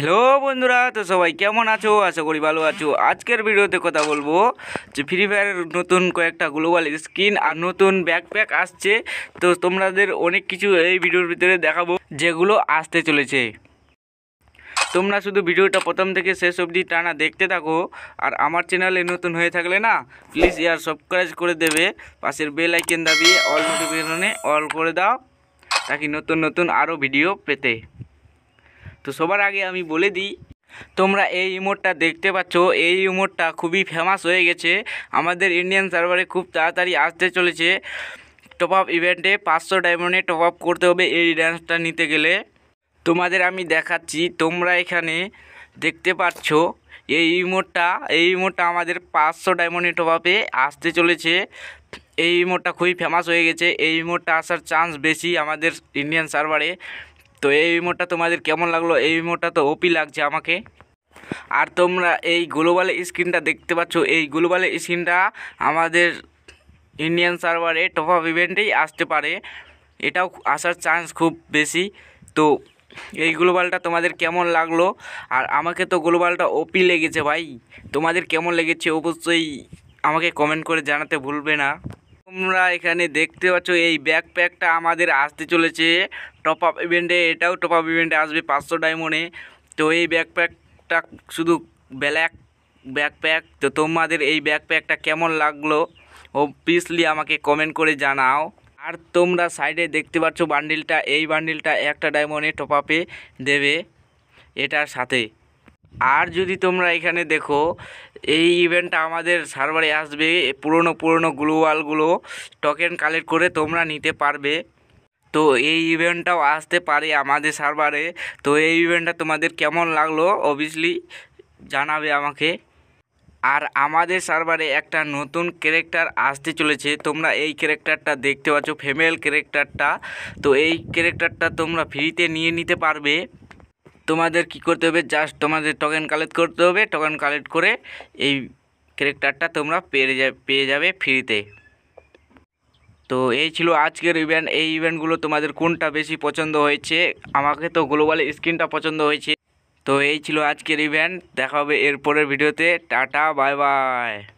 hello বন্ধুরা তো সবাই কেমন আছো আশা করি ভালো আছো আজকের ভিডিওতে কথা বলবো যে ফ্রি ফায়ারের নতুন কয়েকটা গ্লোবাল স্কিন আর নতুন ব্যাকপ্যাক আসছে তো তোমাদের অনেক কিছু এই ভিডিওর ভিতরে দেখাবো যেগুলো আসতে চলেছে তোমরা শুধু ভিডিওটা প্রথম থেকে শেষ অবধি টানা দেখতে থাকো আর আমার চ্যানেলে নতুন হয়ে থাকলে না প্লিজ ইয়ার সাবস্ক্রাইব করে দেবে পাশের বেল আইকেন দাবিয়ে অল নোটিফিকেশনে অল করে দাও তাকে নতুন নতুন আরও ভিডিও পেতে তো সবার আগে আমি বলে দিই তোমরা এই ইমোটটা দেখতে পাচ্ছ এই ইমোটটা খুবই ফেমাস হয়ে গেছে আমাদের ইন্ডিয়ান সার্ভারে খুব তাড়াতাড়ি আসতে চলেছে টপ আপ ইভেন্টে পাঁচশো ডায়মন্ডে টপ আপ করতে হবে এই ড্যান্সটা নিতে গেলে তোমাদের আমি দেখাচ্ছি তোমরা এখানে দেখতে পাচ্ছ এই ইমোটটা এই ইমোটটা আমাদের পাঁচশো ডায়মন্ডে টপ আপে আসতে চলেছে এই ইমোটটা খুবই ফেমাস হয়ে গেছে এই ইমোটটা আসার চান্স বেশি আমাদের ইন্ডিয়ান সার্ভারে তো এই ইমোটটা তোমাদের কেমন লাগলো এই ইমোটটা তো ওপি লাগছে আমাকে আর তোমরা এই গ্লোবাল স্ক্রিনটা দেখতে পাচ্ছ এই গ্লোবাল স্ক্রিনটা আমাদের ইন্ডিয়ান সার্ভারে টপ আপ ইভেন্টেই আসতে পারে এটাও আসার চান্স খুব বেশি তো এই গ্লোবালটা তোমাদের কেমন লাগলো আর আমাকে তো গ্লোবালটা ওপি লেগেছে ভাই তোমাদের কেমন লেগেছে অবশ্যই আমাকে কমেন্ট করে জানাতে ভুলবে না তোমরা এখানে দেখতে পাচ্ছ এই ব্যাকপ্যাকটা আমাদের আসতে চলেছে টপ আপ ইভেন্টে এটাও টপ আপ ইভেন্টে আসবে পাঁচশো ডায়মন্ডে তো এই ব্যাকপ্যাকটা শুধু ব্ল্যাক ব্যাকপ্যাক তো তোমাদের এই ব্যাকপ্যাকটা কেমন লাগলো অবভিয়াসলি আমাকে কমেন্ট করে জানাও আর তোমরা সাইডে দেখতে পাচ্ছ বান্ডিলটা এই বান্ডিলটা একটা ডায়মন্ডে টপ আপে দেবে এটার সাথে আর যদি তোমরা এখানে দেখো এই ইভেন্টটা আমাদের সার্ভারে আসবে পুরনো পুরনো গ্লোবালগুলো টোকেন কালেক্ট করে তোমরা নিতে পারবে তো এই ইভেন্টটাও আসতে পারে আমাদের সার্ভারে তো এই ইভেন্টটা তোমাদের কেমন লাগলো অবভিয়াসলি জানাবে আমাকে আর আমাদের সার্ভারে একটা নতুন ক্যারেক্টার আসতে চলেছে তোমরা এই ক্যারেক্টারটা দেখতে পাচ্ছ ফিমেল ক্যারেক্টারটা তো এই ক্যারেক্টারটা তোমরা ফ্রিতে নিয়ে নিতে পারবে তোমাদের কি করতে হবে জাস্ট তোমাদের টোকেন কালেক্ট করতে হবে টোকেন কালেক্ট করে এই ক্যারেক্টারটা তোমরা পেয়ে যা পেয়ে যাবে ফ্রিতে তো এই ছিল আজকের ইভেন্ট এই ইভেন্টগুলো তোমাদের কোনটা বেশি পছন্দ হয়েছে আমাকে তো গ্লোবাল স্ক্রিনটা পছন্দ হয়েছে তো এই ছিল আজকের ইভেন্ট দেখা হবে এরপরের ভিডিওতে টাটা বাই বাই